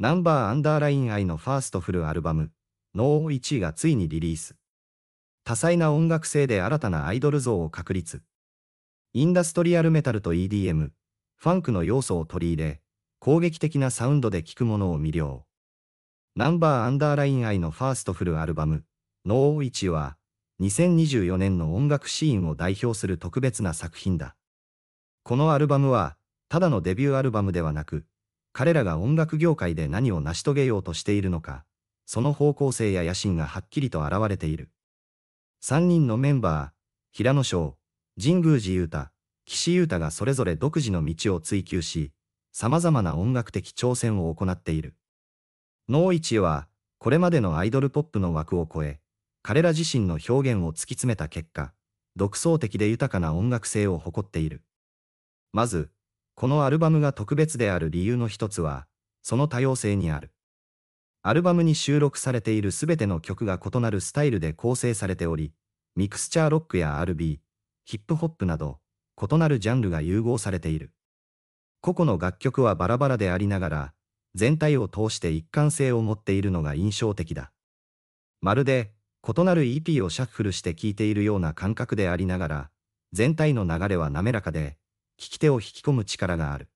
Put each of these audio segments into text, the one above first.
ナンバーアンダーラインイのファーストフルアルバム、ノー1がついにリリース。多彩な音楽性で新たなアイドル像を確立。インダストリアルメタルと EDM、ファンクの要素を取り入れ、攻撃的なサウンドで聴くものを魅了。ナンバーアンダーライン愛のファーストフルアルバム、ノー1は、2024年の音楽シーンを代表する特別な作品だ。このアルバムは、ただのデビューアルバムではなく、彼らが音楽業界で何を成し遂げようとしているのか、その方向性や野心がはっきりと現れている。3人のメンバー、平野翔、神宮寺優太、岸優太がそれぞれ独自の道を追求し、様々な音楽的挑戦を行っている。脳一は、これまでのアイドルポップの枠を超え、彼ら自身の表現を突き詰めた結果、独創的で豊かな音楽性を誇っている。まず、このアルバムが特別である理由の一つは、その多様性にある。アルバムに収録されている全ての曲が異なるスタイルで構成されており、ミクスチャーロックや RB、ヒップホップなど、異なるジャンルが融合されている。個々の楽曲はバラバラでありながら、全体を通して一貫性を持っているのが印象的だ。まるで、異なる EP をシャッフルして聴いているような感覚でありながら、全体の流れは滑らかで、聞き手を引き込む力がある。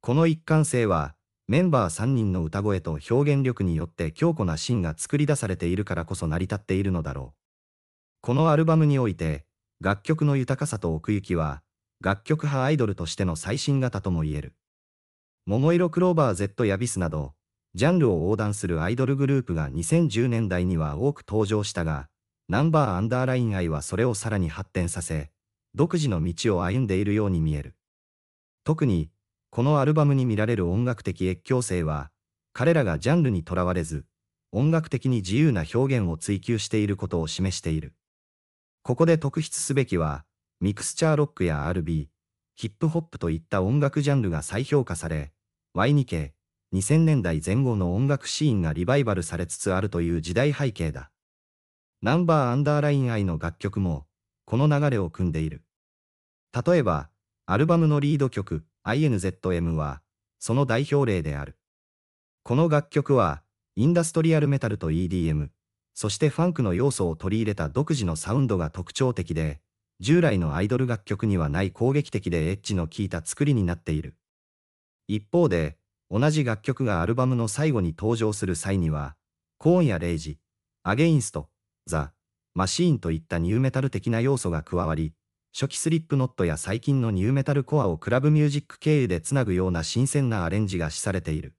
この一貫性は、メンバー3人の歌声と表現力によって強固なシーンが作り出されているからこそ成り立っているのだろう。このアルバムにおいて、楽曲の豊かさと奥行きは、楽曲派アイドルとしての最新型とも言える。桃色クローバー Z やビスなど、ジャンルを横断するアイドルグループが2010年代には多く登場したが、ナンバーアンダーライン愛はそれをさらに発展させ、独自の道を歩んでいるように見える。特に、このアルバムに見られる音楽的越境性は、彼らがジャンルにとらわれず、音楽的に自由な表現を追求していることを示している。ここで特筆すべきは、ミクスチャーロックや RB、ヒップホップといった音楽ジャンルが再評価され、Y2K、2000年代前後の音楽シーンがリバイバルされつつあるという時代背景だ。ナンバーアンダーライン愛の楽曲も、この流れを組んでいる。例えば、アルバムのリード曲 INZM は、その代表例である。この楽曲は、インダストリアルメタルと EDM、そしてファンクの要素を取り入れた独自のサウンドが特徴的で、従来のアイドル楽曲にはない攻撃的でエッジの効いた作りになっている。一方で、同じ楽曲がアルバムの最後に登場する際には、コーンやレイジ、アゲインスト、ザ・マシーンといったニューメタル的な要素が加わり、初期スリップノットや最近のニューメタルコアをクラブミュージック経由でつなぐような新鮮なアレンジが示されている。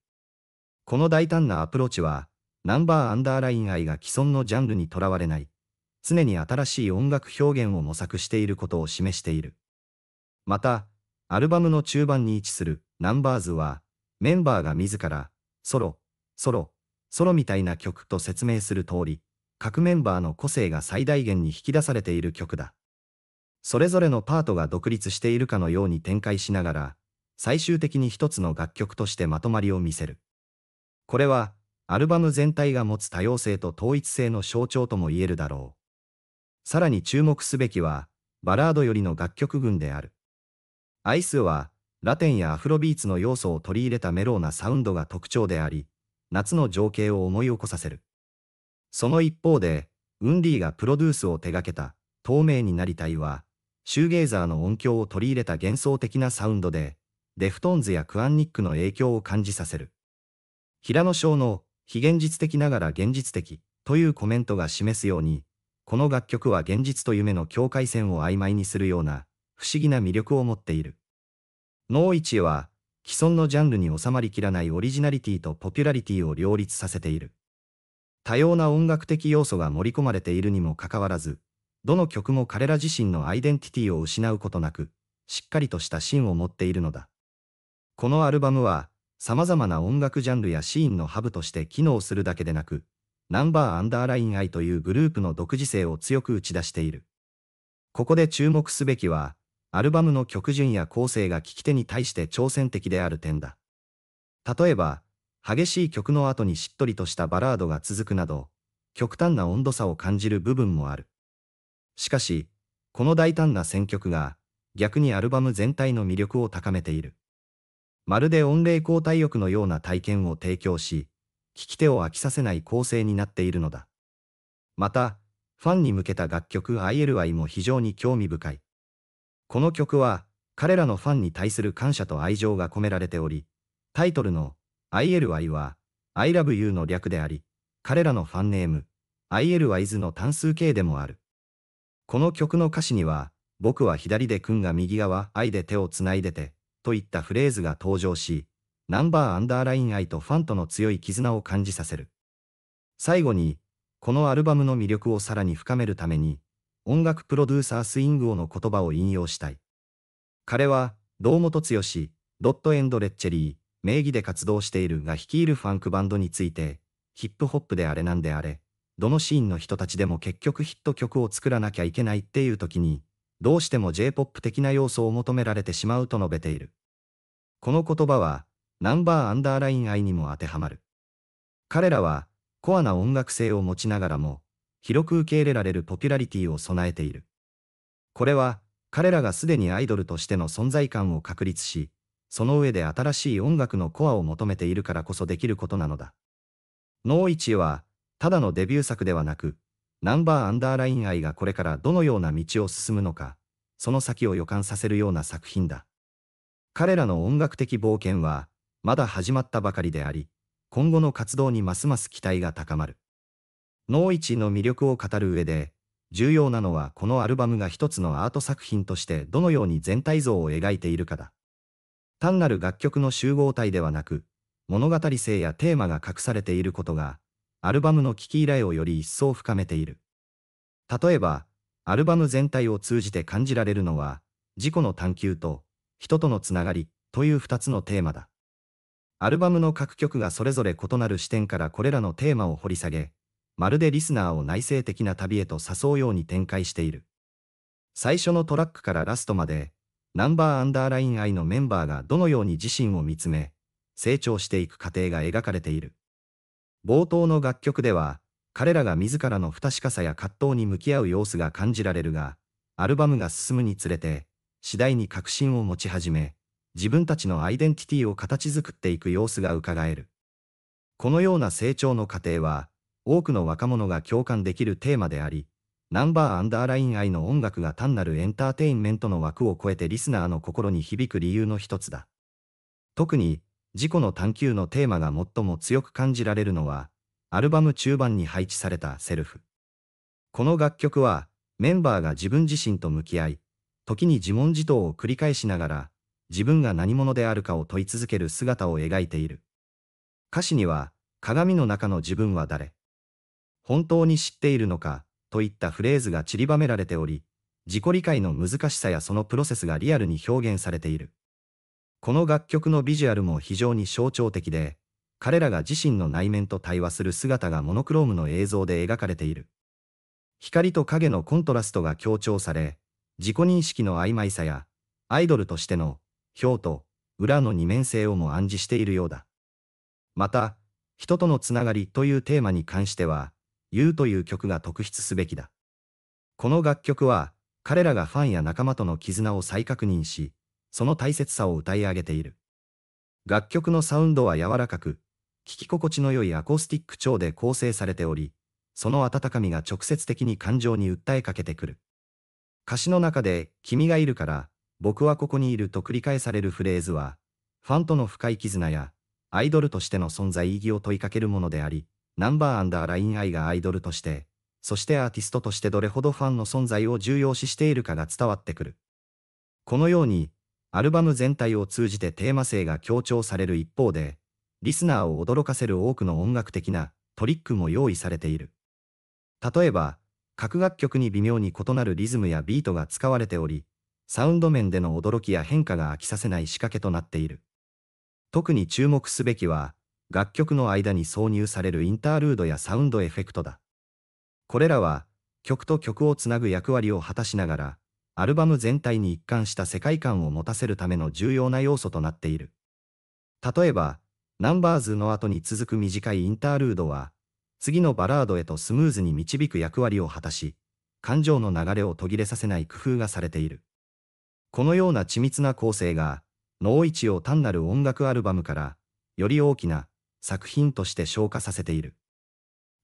この大胆なアプローチは、ナンバーアンダーライン愛が既存のジャンルにとらわれない、常に新しい音楽表現を模索していることを示している。また、アルバムの中盤に位置するナンバーズは、メンバーが自ら、ソロ、ソロ、ソロみたいな曲と説明する通り、各メンバーの個性が最大限に引き出されている曲だ。それぞれのパートが独立しているかのように展開しながら、最終的に一つの楽曲としてまとまりを見せる。これは、アルバム全体が持つ多様性と統一性の象徴とも言えるだろう。さらに注目すべきは、バラードよりの楽曲群である。アイスは、ラテンやアフロビーツの要素を取り入れたメローなサウンドが特徴であり、夏の情景を思い起こさせる。その一方で、ウンディがプロデュースを手掛けた、透明になりたいは、シューゲイザーの音響を取り入れた幻想的なサウンドで、デフトーンズやクアンニックの影響を感じさせる。平野翔の、非現実的ながら現実的というコメントが示すように、この楽曲は現実と夢の境界線を曖昧にするような、不思議な魅力を持っている。ノーイチは、既存のジャンルに収まりきらないオリジナリティとポピュラリティを両立させている。多様な音楽的要素が盛り込まれているにもかかわらず、どの曲も彼ら自身のアイデンティティを失うことなく、しっかりとした芯を持っているのだ。このアルバムは、様々な音楽ジャンルやシーンのハブとして機能するだけでなく、ナンバーアンダーラインアイというグループの独自性を強く打ち出している。ここで注目すべきは、アルバムの曲順や構成が聴き手に対して挑戦的である点だ。例えば、激しい曲の後にしっとりとしたバラードが続くなど、極端な温度差を感じる部分もある。しかし、この大胆な選曲が、逆にアルバム全体の魅力を高めている。まるで音霊交代浴のような体験を提供し、聴き手を飽きさせない構成になっているのだ。また、ファンに向けた楽曲 i l y も非常に興味深い。この曲は、彼らのファンに対する感謝と愛情が込められており、タイトルの ILY は I love you の略であり、彼らのファンネーム ILY's の単数形でもある。この曲の歌詞には、僕は左で君が右側愛で手をつないでて、といったフレーズが登場し、ナンバーアンダーライン愛とファンとの強い絆を感じさせる。最後に、このアルバムの魅力をさらに深めるために、音楽プロデューサースイングオの言葉を引用したい。彼は、堂本剛、ドットエンドレッチェリー、名義で活動しているが率いるファンクバンドについて、ヒップホップであれなんであれ、どのシーンの人たちでも結局ヒット曲を作らなきゃいけないっていう時に、どうしても J-POP 的な要素を求められてしまうと述べている。この言葉は、ナンバーアンダーライン愛にも当てはまる。彼らは、コアな音楽性を持ちながらも、広く受け入れられるポピュラリティを備えている。これは、彼らがすでにアイドルとしての存在感を確立し、その上で新しい音楽のコアを求めているからこそできることなのだ。ノーイチは、ただのデビュー作ではなく、ナンバーアンダーライン愛がこれからどのような道を進むのか、その先を予感させるような作品だ。彼らの音楽的冒険は、まだ始まったばかりであり、今後の活動にますます期待が高まる。ノーイチの魅力を語る上で、重要なのはこのアルバムが一つのアート作品としてどのように全体像を描いているかだ。単なる楽曲の集合体ではなく、物語性やテーマが隠されていることが、アルバムの聴き依頼をより一層深めている。例えば、アルバム全体を通じて感じられるのは、自己の探求と、人とのつながり、という二つのテーマだ。アルバムの各曲がそれぞれ異なる視点からこれらのテーマを掘り下げ、まるでリスナーを内省的な旅へと誘うように展開している。最初のトラックからラストまで、ナンバーアンダーライン愛のメンバーがどのように自身を見つめ、成長していく過程が描かれている。冒頭の楽曲では、彼らが自らの不確かさや葛藤に向き合う様子が感じられるが、アルバムが進むにつれて、次第に確信を持ち始め、自分たちのアイデンティティを形作っていく様子が伺える。このような成長の過程は、多くの若者が共感できるテーマであり、ナンバーアンダーライン愛の音楽が単なるエンターテインメントの枠を超えてリスナーの心に響く理由の一つだ。特に、自己の探求のテーマが最も強く感じられるのは、アルバム中盤に配置されたセルフ。この楽曲は、メンバーが自分自身と向き合い、時に自問自答を繰り返しながら、自分が何者であるかを問い続ける姿を描いている。歌詞には、鏡の中の自分は誰本当に知っているのかといったフレーズが散りばめられており、自己理解の難しさやそのプロセスがリアルに表現されている。この楽曲のビジュアルも非常に象徴的で、彼らが自身の内面と対話する姿がモノクロームの映像で描かれている。光と影のコントラストが強調され、自己認識の曖昧さや、アイドルとしての、表と、裏の二面性をも暗示しているようだ。また、人とのつながりというテーマに関しては、You という曲が特筆すべきだ。この楽曲は、彼らがファンや仲間との絆を再確認し、その大切さを歌い上げている。楽曲のサウンドは柔らかく、聴き心地の良いアコースティック調で構成されており、その温かみが直接的に感情に訴えかけてくる。歌詞の中で、君がいるから、僕はここにいると繰り返されるフレーズは、ファンとの深い絆や、アイドルとしての存在意義を問いかけるものであり、ナンバーラインイがアイドルとして、そしてアーティストとしてどれほどファンの存在を重要視しているかが伝わってくる。このように、アルバム全体を通じてテーマ性が強調される一方で、リスナーを驚かせる多くの音楽的なトリックも用意されている。例えば、各楽曲に微妙に異なるリズムやビートが使われており、サウンド面での驚きや変化が飽きさせない仕掛けとなっている。特に注目すべきは、楽曲の間に挿入されるインタールードやサウンドエフェクトだ。これらは、曲と曲をつなぐ役割を果たしながら、アルバム全体に一貫した世界観を持たせるための重要な要素となっている。例えば、ナンバーズの後に続く短いインタールードは、次のバラードへとスムーズに導く役割を果たし、感情の流れを途切れさせない工夫がされている。このような緻密な構成が、脳一を単なる音楽アルバムから、より大きな、作品として昇華させている。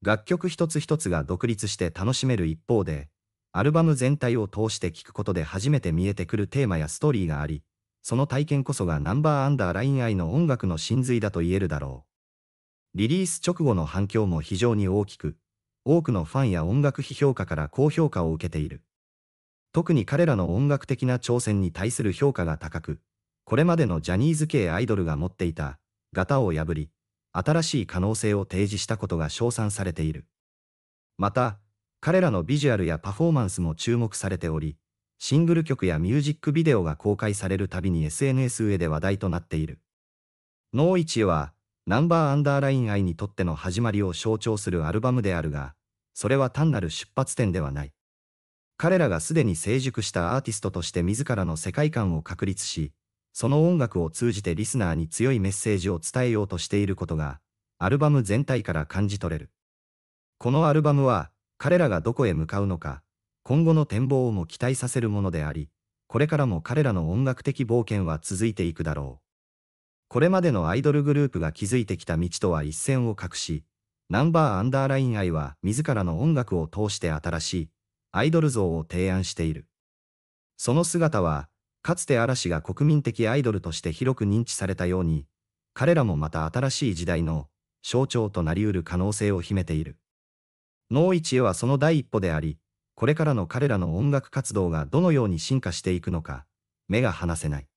楽曲一つ一つが独立して楽しめる一方で、アルバム全体を通して聴くことで初めて見えてくるテーマやストーリーがあり、その体験こそがナンバーアンダーライン愛の音楽の真髄だと言えるだろう。リリース直後の反響も非常に大きく、多くのファンや音楽批評家から高評価を受けている。特に彼らの音楽的な挑戦に対する評価が高く、これまでのジャニーズ系アイドルが持っていた、ガタを破り、新しい可能性を提示したことが称賛されている。また、彼らのビジュアルやパフォーマンスも注目されており、シングル曲やミュージックビデオが公開されるたびに SNS 上で話題となっている。ノーイチは、ナンバーアンダーライン愛にとっての始まりを象徴するアルバムであるが、それは単なる出発点ではない。彼らがすでに成熟したアーティストとして自らの世界観を確立し、その音楽を通じてリスナーに強いメッセージを伝えようとしていることが、アルバム全体から感じ取れる。このアルバムは、彼らがどこへ向かうのか、今後の展望をも期待させるものであり、これからも彼らの音楽的冒険は続いていくだろう。これまでのアイドルグループが築いてきた道とは一線を画し、ナンバーアンダーライン愛は自らの音楽を通して新しい、アイドル像を提案している。その姿は、かつて嵐が国民的アイドルとして広く認知されたように、彼らもまた新しい時代の象徴となり得る可能性を秘めている。脳一へはその第一歩であり、これからの彼らの音楽活動がどのように進化していくのか、目が離せない。